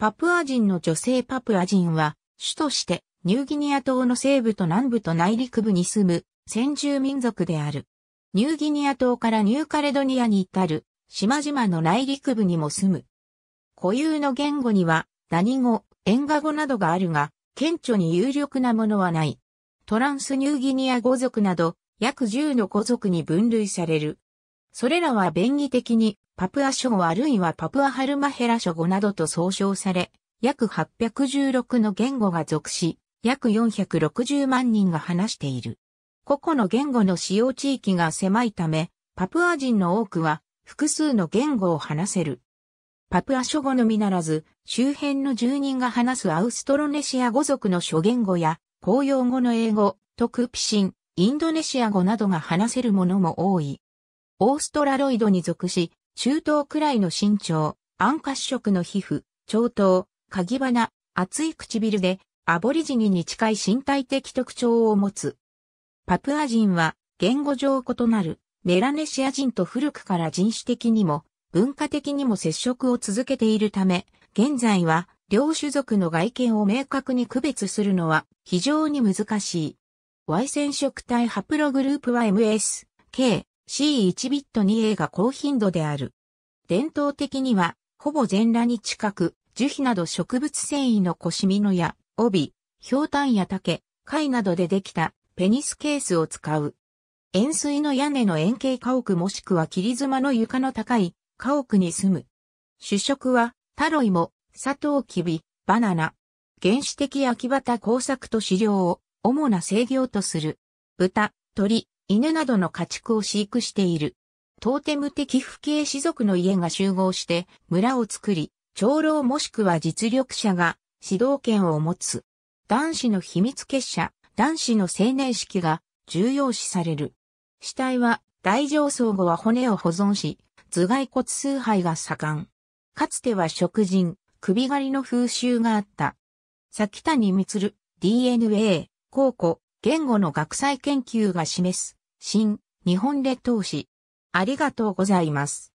パプア人の女性パプア人は、主としてニューギニア島の西部と南部と内陸部に住む先住民族である。ニューギニア島からニューカレドニアに至る島々の内陸部にも住む。固有の言語には何語、ンガ語などがあるが、顕著に有力なものはない。トランスニューギニア語族など約10の語族に分類される。それらは便宜的にパプア諸語あるいはパプアハルマヘラ諸語などと総称され、約816の言語が属し、約460万人が話している。個々の言語の使用地域が狭いため、パプア人の多くは複数の言語を話せる。パプア諸語のみならず、周辺の住人が話すアウストロネシア語族の諸言語や、公用語の英語、トクピシン、インドネシア語などが話せるものも多い。オーストラロイドに属し、中等くらいの身長、暗褐色の皮膚、長頭、鍵花、厚い唇で、アボリジニに近い身体的特徴を持つ。パプア人は、言語上異なる、メラネシア人と古くから人種的にも、文化的にも接触を続けているため、現在は、両種族の外見を明確に区別するのは非常に難しい。Y 染色体ハプログループは MS、K、C1 ビット 2A が高頻度である。伝統的には、ほぼ全裸に近く、樹皮など植物繊維の腰身のや、帯、氷炭や竹、貝などでできたペニスケースを使う。円錐の屋根の円形家屋もしくは切妻の床の高い家屋に住む。主食は、タロイモ、サトウキビ、バナナ。原始的秋畑工作と飼料を主な制業とする。豚、鳥、犬などの家畜を飼育している。トーテム的父系士族の家が集合して村を作り、長老もしくは実力者が指導権を持つ。男子の秘密結社、男子の青年式が重要視される。死体は大上層後は骨を保存し、頭蓋骨崇拝が盛ん。かつては食人、首狩りの風習があった。先谷光 DNA、考古、言語の学際研究が示す新、日本列島史。ありがとうございます。